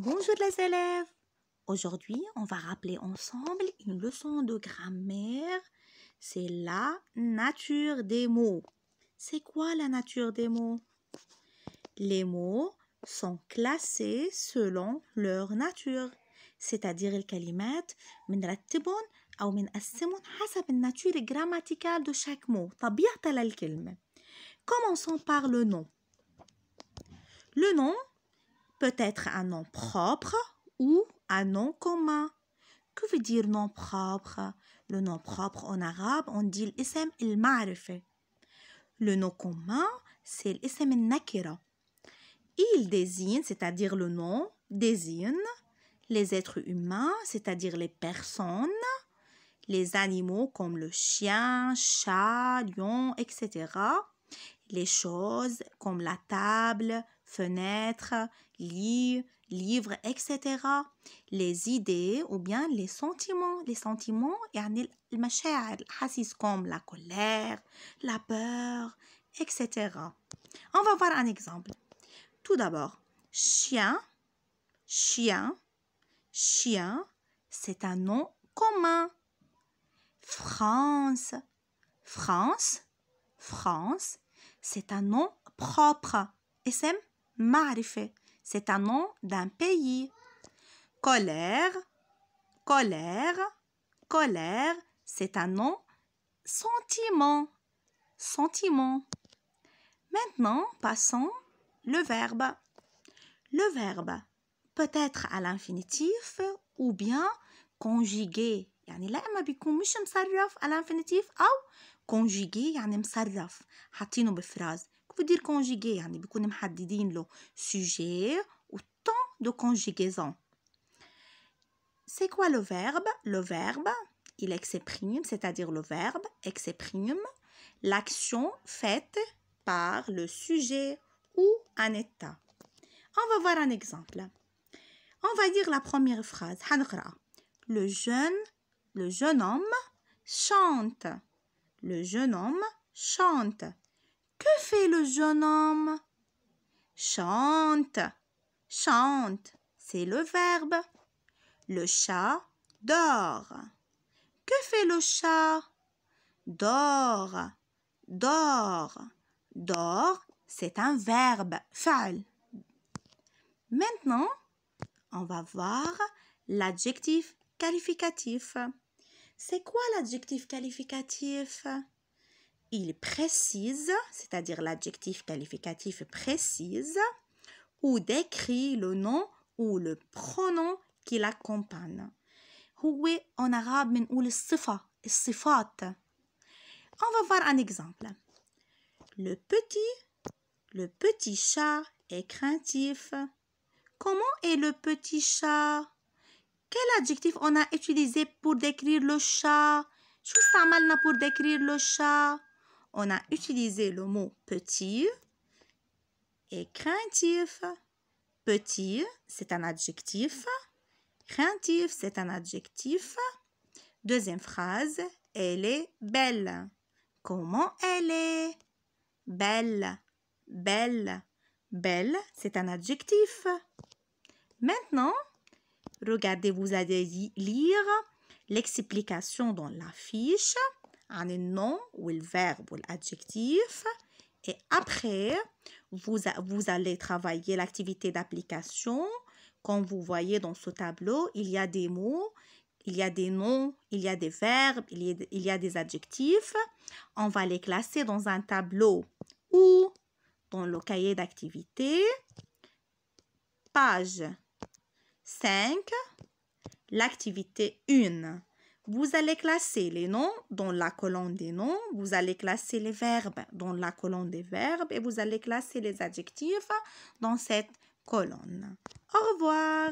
Bonjour les élèves Aujourd'hui, on va rappeler ensemble une leçon de grammaire. C'est la nature des mots. C'est quoi la nature des mots Les mots sont classés selon leur nature, c'est-à-dire les kalimat من ou أو حسب nature grammaticale de chaque mot, طبيعة Commençons par le nom. Le nom peut être un nom mmh. propre ou un nom commun. Que veut dire nom propre Le nom propre en arabe, on dit l'ism il marifa Le nom commun, c'est l'ism al-nakira. Il désigne, c'est-à-dire le nom, désigne les êtres humains, c'est-à-dire les personnes, les animaux comme le chien, chat, lion, etc. Les choses comme la table, Fenêtres, lits, livres, etc. Les idées ou bien les sentiments. Les sentiments, a des choses comme la colère, la peur, etc. On va voir un exemple. Tout d'abord, chien, chien, chien, c'est un nom commun. France, France, France, c'est un nom propre. SM c'est un nom d'un pays. Colère, colère, colère, c'est un nom sentiment, sentiment. Maintenant, passons le verbe. Le verbe peut être à l'infinitif ou bien conjugué. يعني لا إما بيكون مصرف على l'infinitif conjugué يعني مصرف dire conjugué يعني بيكون sujet ou temps de conjugaison c'est quoi le verbe le verbe il exprime c'est-à-dire le verbe exprime l'action faite par le sujet ou un état on va voir un exemple on va dire la première phrase le jeune le jeune homme chante le jeune homme chante que fait le jeune homme Chante. Chante, c'est le verbe. Le chat dort. Que fait le chat Dort. Dort. Dort, c'est un verbe. Fal. Maintenant, on va voir l'adjectif qualificatif. C'est quoi l'adjectif qualificatif il précise, c'est-à-dire l'adjectif qualificatif précise, ou décrit le nom ou le pronom qui l'accompagne. Ou en arabe بنقول le sifat. On va voir un exemple. Le petit, le petit chat est craintif. Comment est le petit chat? Quel adjectif on a utilisé pour décrire le chat? mal pour décrire le chat? on a utilisé le mot petit et craintif. Petit, c'est un adjectif. Craintif, c'est un adjectif. Deuxième phrase, elle est belle. Comment elle est Belle, belle, belle, c'est un adjectif. Maintenant, regardez, vous allez lire l'explication dans la fiche. Un nom ou le verbe ou l'adjectif. Et après, vous, allez travailler l'activité d'application. Comme vous voyez dans ce tableau, il y a des mots, il y a des noms, il y a des verbes, il y a, il y a des adjectifs. On va les classer dans un tableau ou dans le cahier d'activité. Page 5, l'activité 1. Vous allez classer les noms dans la colonne des noms, vous allez classer les verbes dans la colonne des verbes et vous allez classer les adjectifs dans cette colonne. Au revoir